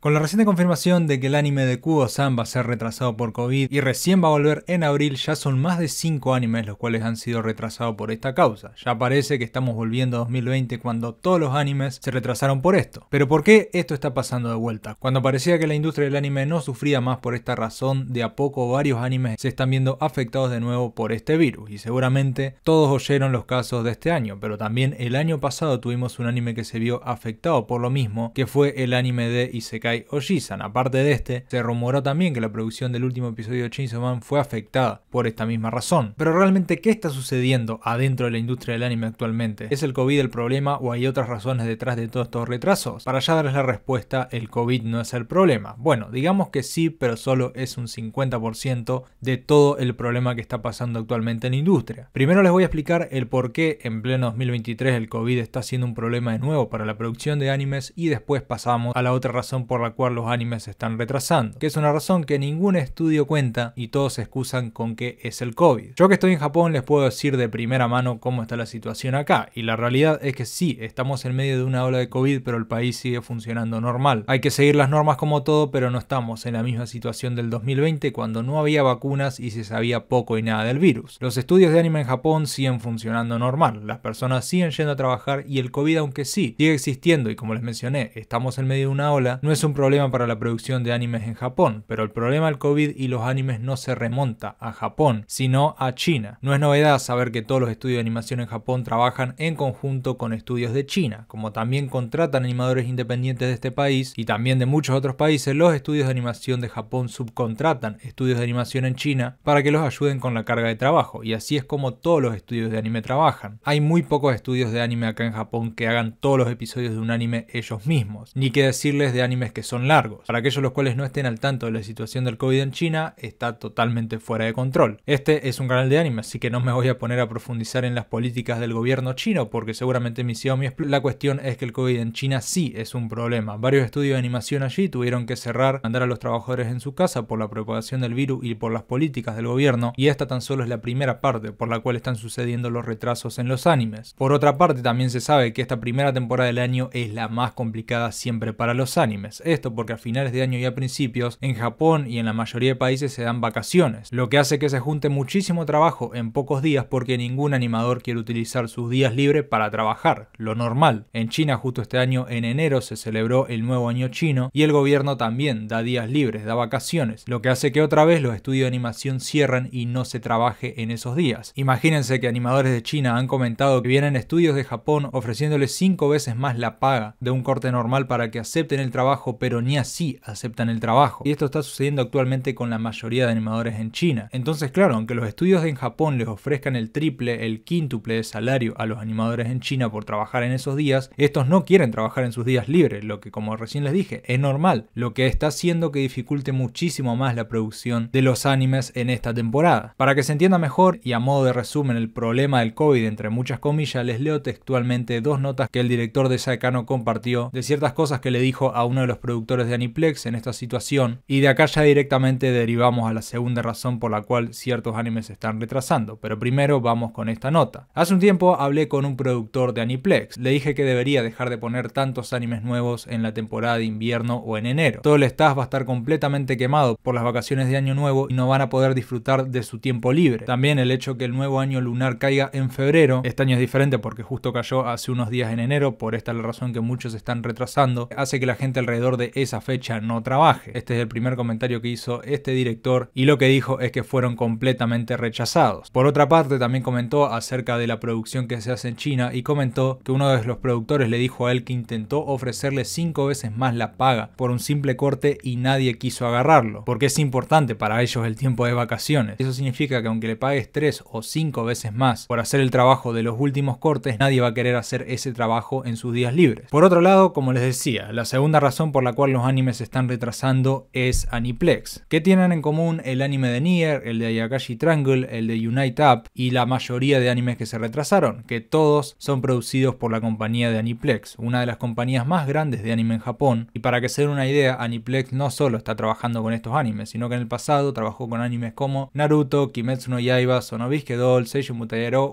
Con la reciente confirmación de que el anime de kubo san va a ser retrasado por COVID y recién va a volver en abril, ya son más de 5 animes los cuales han sido retrasados por esta causa. Ya parece que estamos volviendo a 2020 cuando todos los animes se retrasaron por esto. Pero ¿por qué esto está pasando de vuelta? Cuando parecía que la industria del anime no sufría más por esta razón, de a poco varios animes se están viendo afectados de nuevo por este virus. Y seguramente todos oyeron los casos de este año, pero también el año pasado tuvimos un anime que se vio afectado por lo mismo, que fue el anime de Isekai o Ojisan. Aparte de este, se rumoró también que la producción del último episodio de Chainsaw Man fue afectada por esta misma razón. Pero realmente, ¿qué está sucediendo adentro de la industria del anime actualmente? ¿Es el COVID el problema o hay otras razones detrás de todos estos retrasos? Para ya darles la respuesta, el COVID no es el problema. Bueno, digamos que sí, pero solo es un 50% de todo el problema que está pasando actualmente en la industria. Primero les voy a explicar el por qué en pleno 2023 el COVID está siendo un problema de nuevo para la producción de animes y después pasamos a la otra razón por la cual los animes se están retrasando, que es una razón que ningún estudio cuenta y todos se excusan con que es el COVID. Yo que estoy en Japón les puedo decir de primera mano cómo está la situación acá, y la realidad es que sí, estamos en medio de una ola de COVID, pero el país sigue funcionando normal. Hay que seguir las normas como todo, pero no estamos en la misma situación del 2020 cuando no había vacunas y se sabía poco y nada del virus. Los estudios de anime en Japón siguen funcionando normal, las personas siguen yendo a trabajar y el COVID, aunque sí, sigue existiendo y como les mencioné, estamos en medio de una ola, no es un problema para la producción de animes en Japón, pero el problema del COVID y los animes no se remonta a Japón, sino a China. No es novedad saber que todos los estudios de animación en Japón trabajan en conjunto con estudios de China, como también contratan animadores independientes de este país y también de muchos otros países, los estudios de animación de Japón subcontratan estudios de animación en China para que los ayuden con la carga de trabajo, y así es como todos los estudios de anime trabajan. Hay muy pocos estudios de anime acá en Japón que hagan todos los episodios de un anime ellos mismos, ni que decirles de animes que son largos. Para aquellos los cuales no estén al tanto de la situación del COVID en China, está totalmente fuera de control. Este es un canal de anime, así que no me voy a poner a profundizar en las políticas del gobierno chino, porque seguramente mi Xiaomi... La cuestión es que el COVID en China sí es un problema. Varios estudios de animación allí tuvieron que cerrar, mandar a los trabajadores en su casa por la propagación del virus y por las políticas del gobierno, y esta tan solo es la primera parte por la cual están sucediendo los retrasos en los animes. Por otra parte, también se sabe que esta primera temporada del año es la más complicada siempre para los animes esto porque a finales de año y a principios, en Japón y en la mayoría de países se dan vacaciones, lo que hace que se junte muchísimo trabajo en pocos días porque ningún animador quiere utilizar sus días libres para trabajar, lo normal. En China justo este año en enero se celebró el nuevo año chino y el gobierno también da días libres, da vacaciones, lo que hace que otra vez los estudios de animación cierran y no se trabaje en esos días. Imagínense que animadores de China han comentado que vienen estudios de Japón ofreciéndoles cinco veces más la paga de un corte normal para que acepten el trabajo pero ni así aceptan el trabajo. Y esto está sucediendo actualmente con la mayoría de animadores en China. Entonces, claro, aunque los estudios en Japón les ofrezcan el triple, el quíntuple de salario a los animadores en China por trabajar en esos días, estos no quieren trabajar en sus días libres, lo que como recién les dije, es normal, lo que está haciendo que dificulte muchísimo más la producción de los animes en esta temporada. Para que se entienda mejor y a modo de resumen el problema del COVID entre muchas comillas, les leo textualmente dos notas que el director de Saekano compartió de ciertas cosas que le dijo a uno de los productores de Aniplex en esta situación y de acá ya directamente derivamos a la segunda razón por la cual ciertos animes se están retrasando, pero primero vamos con esta nota. Hace un tiempo hablé con un productor de Aniplex, le dije que debería dejar de poner tantos animes nuevos en la temporada de invierno o en enero. Todo el staff va a estar completamente quemado por las vacaciones de año nuevo y no van a poder disfrutar de su tiempo libre. También el hecho que el nuevo año lunar caiga en febrero, este año es diferente porque justo cayó hace unos días en enero, por esta la razón que muchos están retrasando, hace que la gente alrededor de esa fecha no trabaje. Este es el primer comentario que hizo este director y lo que dijo es que fueron completamente rechazados. Por otra parte, también comentó acerca de la producción que se hace en China y comentó que uno de los productores le dijo a él que intentó ofrecerle cinco veces más la paga por un simple corte y nadie quiso agarrarlo, porque es importante para ellos el tiempo de vacaciones. Eso significa que aunque le pagues tres o cinco veces más por hacer el trabajo de los últimos cortes, nadie va a querer hacer ese trabajo en sus días libres. Por otro lado, como les decía, la segunda razón por la cual los animes están retrasando es Aniplex. ¿Qué tienen en común el anime de Nier, el de Ayakashi Triangle, el de Unite Up y la mayoría de animes que se retrasaron? Que todos son producidos por la compañía de Aniplex, una de las compañías más grandes de anime en Japón. Y para que se den una idea, Aniplex no solo está trabajando con estos animes, sino que en el pasado trabajó con animes como Naruto, Kimetsu no Yaiba, Sonobisuke Doll, Seishun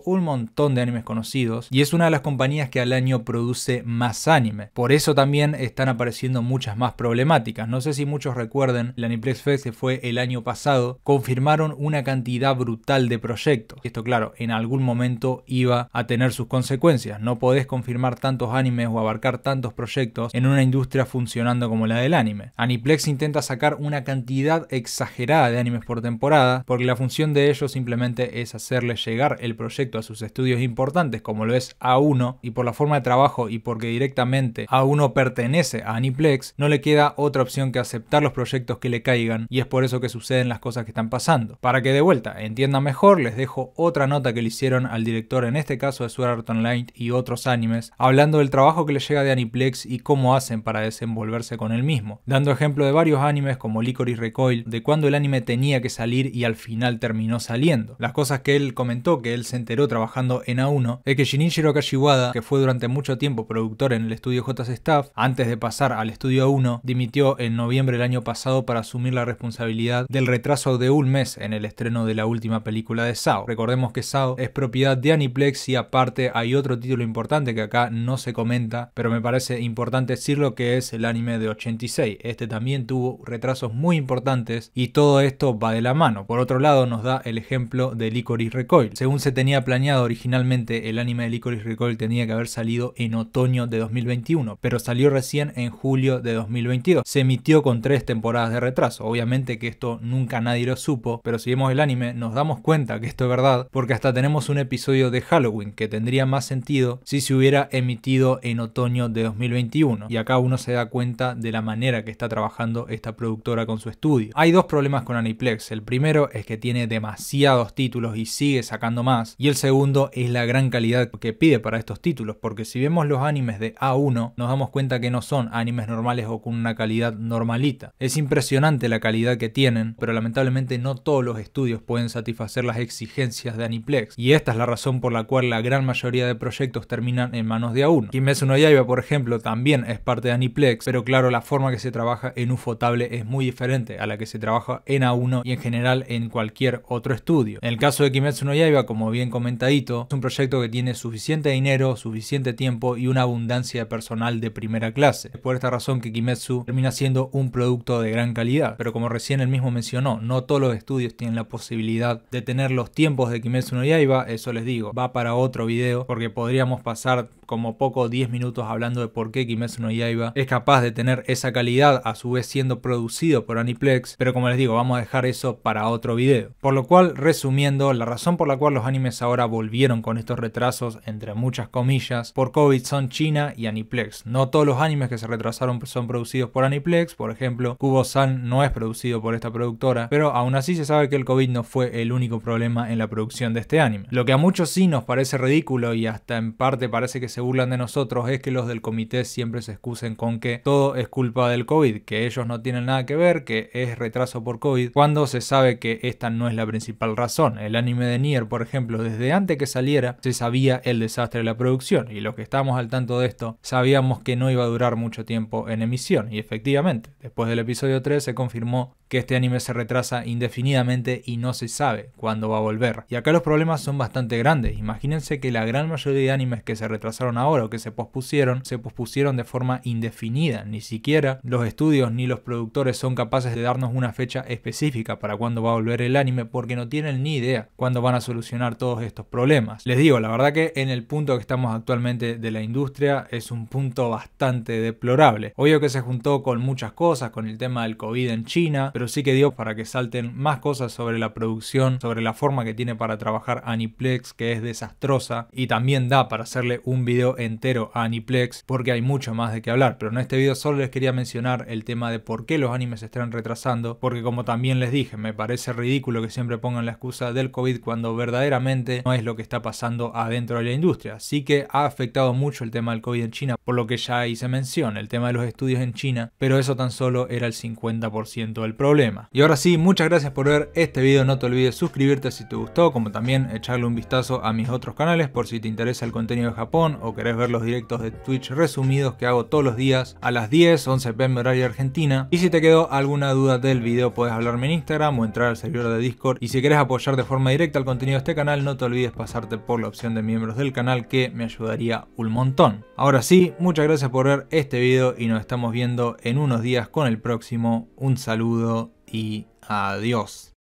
un montón de animes conocidos. Y es una de las compañías que al año produce más anime. Por eso también están apareciendo muchas más problemáticas. No sé si muchos recuerden, la Aniplex Fest fue el año pasado, confirmaron una cantidad brutal de proyectos. Esto claro, en algún momento iba a tener sus consecuencias. No podés confirmar tantos animes o abarcar tantos proyectos en una industria funcionando como la del anime. Aniplex intenta sacar una cantidad exagerada de animes por temporada, porque la función de ellos simplemente es hacerle llegar el proyecto a sus estudios importantes, como lo es A1, y por la forma de trabajo y porque directamente A1 pertenece a Aniplex, no le queda otra opción que aceptar los proyectos que le caigan y es por eso que suceden las cosas que están pasando. Para que de vuelta entiendan mejor, les dejo otra nota que le hicieron al director en este caso de Sword Art Online y otros animes, hablando del trabajo que le llega de Aniplex y cómo hacen para desenvolverse con él mismo, dando ejemplo de varios animes como Licorice Recoil, de cuando el anime tenía que salir y al final terminó saliendo. Las cosas que él comentó que él se enteró trabajando en A1 es que Shinichiro Kashiwada, que fue durante mucho tiempo productor en el estudio J Staff, antes de pasar al estudio 1 dimitió en noviembre del año pasado para asumir la responsabilidad del retraso de un mes en el estreno de la última película de Sao. Recordemos que Sao es propiedad de Aniplex y aparte hay otro título importante que acá no se comenta, pero me parece importante decirlo que es el anime de 86. Este también tuvo retrasos muy importantes y todo esto va de la mano. Por otro lado nos da el ejemplo de Licorice Recoil. Según se tenía planeado originalmente, el anime de Licorice Recoil tenía que haber salido en otoño de 2021, pero salió recién en julio de de 2022. Se emitió con tres temporadas de retraso. Obviamente que esto nunca nadie lo supo, pero si vemos el anime nos damos cuenta que esto es verdad, porque hasta tenemos un episodio de Halloween que tendría más sentido si se hubiera emitido en otoño de 2021. Y acá uno se da cuenta de la manera que está trabajando esta productora con su estudio. Hay dos problemas con Aniplex. El primero es que tiene demasiados títulos y sigue sacando más. Y el segundo es la gran calidad que pide para estos títulos, porque si vemos los animes de A1, nos damos cuenta que no son animes normales o con una calidad normalita. Es impresionante la calidad que tienen, pero lamentablemente no todos los estudios pueden satisfacer las exigencias de Aniplex, y esta es la razón por la cual la gran mayoría de proyectos terminan en manos de A1. Kimetsu no Yaiba, por ejemplo, también es parte de Aniplex, pero claro, la forma que se trabaja en Ufotable es muy diferente a la que se trabaja en A1 y en general en cualquier otro estudio. En el caso de Kimetsu no Yaiba, como bien comentadito, es un proyecto que tiene suficiente dinero, suficiente tiempo y una abundancia de personal de primera clase. Es por esta razón que Kimetsu termina siendo un producto de gran calidad. Pero como recién él mismo mencionó, no todos los estudios tienen la posibilidad de tener los tiempos de Kimetsu no Yaiba, eso les digo, va para otro video porque podríamos pasar como poco 10 minutos hablando de por qué Kimetsu no Yaiba es capaz de tener esa calidad, a su vez siendo producido por Aniplex, pero como les digo, vamos a dejar eso para otro video. Por lo cual, resumiendo, la razón por la cual los animes ahora volvieron con estos retrasos, entre muchas comillas, por COVID son China y Aniplex. No todos los animes que se retrasaron son producidos por Aniplex, por ejemplo, Cubo-san no es producido por esta productora, pero aún así se sabe que el COVID no fue el único problema en la producción de este anime. Lo que a muchos sí nos parece ridículo y hasta en parte parece que se burlan de nosotros es que los del comité siempre se excusen con que todo es culpa del COVID, que ellos no tienen nada que ver, que es retraso por COVID, cuando se sabe que esta no es la principal razón. El anime de Nier, por ejemplo, desde antes que saliera se sabía el desastre de la producción y los que estamos al tanto de esto sabíamos que no iba a durar mucho tiempo en emisión y efectivamente, después del episodio 3 se confirmó que este anime se retrasa indefinidamente y no se sabe cuándo va a volver. Y acá los problemas son bastante grandes. Imagínense que la gran mayoría de animes que se retrasaron ahora o que se pospusieron, se pospusieron de forma indefinida. Ni siquiera los estudios ni los productores son capaces de darnos una fecha específica para cuándo va a volver el anime porque no tienen ni idea cuándo van a solucionar todos estos problemas. Les digo, la verdad que en el punto que estamos actualmente de la industria es un punto bastante deplorable. Obvio que se juntó con muchas cosas, con el tema del COVID en China, pero sí que dio para que salten más cosas sobre la producción, sobre la forma que tiene para trabajar Aniplex, que es desastrosa, y también da para hacerle un video entero a Aniplex, porque hay mucho más de qué hablar. Pero en este video solo les quería mencionar el tema de por qué los animes se están retrasando, porque como también les dije, me parece ridículo que siempre pongan la excusa del COVID cuando verdaderamente no es lo que está pasando adentro de la industria. Sí que ha afectado mucho el tema del COVID en China, por lo que ya hice mención, el tema de los estudios en China, pero eso tan solo era el 50% del problema y ahora sí, muchas gracias por ver este video, no te olvides suscribirte si te gustó, como también echarle un vistazo a mis otros canales por si te interesa el contenido de Japón o querés ver los directos de Twitch resumidos que hago todos los días a las 10, 11 pm horario argentina. Y si te quedó alguna duda del video puedes hablarme en Instagram o entrar al servidor de Discord. Y si querés apoyar de forma directa el contenido de este canal no te olvides pasarte por la opción de miembros del canal que me ayudaría un montón. Ahora sí, muchas gracias por ver este video y nos estamos viendo en unos días con el próximo. Un saludo y adiós.